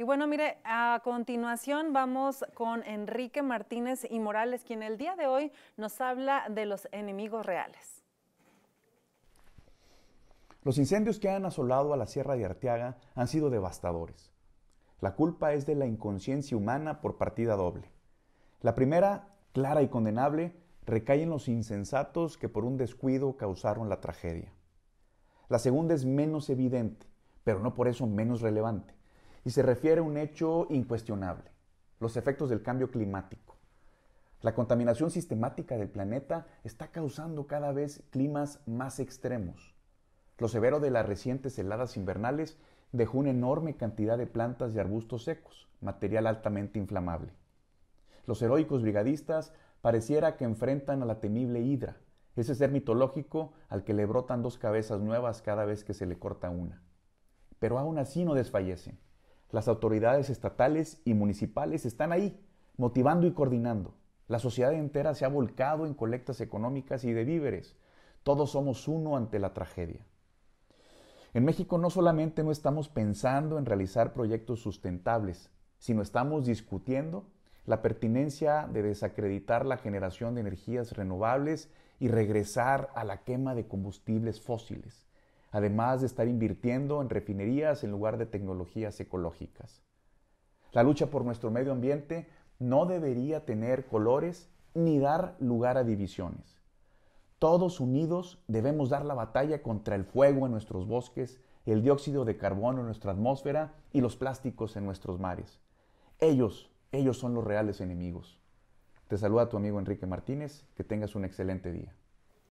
Y bueno, mire, a continuación vamos con Enrique Martínez y Morales, quien el día de hoy nos habla de los enemigos reales. Los incendios que han asolado a la Sierra de Arteaga han sido devastadores. La culpa es de la inconsciencia humana por partida doble. La primera, clara y condenable, recae en los insensatos que por un descuido causaron la tragedia. La segunda es menos evidente, pero no por eso menos relevante y se refiere a un hecho incuestionable, los efectos del cambio climático. La contaminación sistemática del planeta está causando cada vez climas más extremos. Lo severo de las recientes heladas invernales dejó una enorme cantidad de plantas y arbustos secos, material altamente inflamable. Los heroicos brigadistas pareciera que enfrentan a la temible hidra, ese ser mitológico al que le brotan dos cabezas nuevas cada vez que se le corta una. Pero aún así no desfallecen las autoridades estatales y municipales están ahí, motivando y coordinando. La sociedad entera se ha volcado en colectas económicas y de víveres. Todos somos uno ante la tragedia. En México no solamente no estamos pensando en realizar proyectos sustentables, sino estamos discutiendo la pertinencia de desacreditar la generación de energías renovables y regresar a la quema de combustibles fósiles además de estar invirtiendo en refinerías en lugar de tecnologías ecológicas. La lucha por nuestro medio ambiente no debería tener colores ni dar lugar a divisiones. Todos unidos debemos dar la batalla contra el fuego en nuestros bosques, el dióxido de carbono en nuestra atmósfera y los plásticos en nuestros mares. Ellos, ellos son los reales enemigos. Te saluda tu amigo Enrique Martínez, que tengas un excelente día.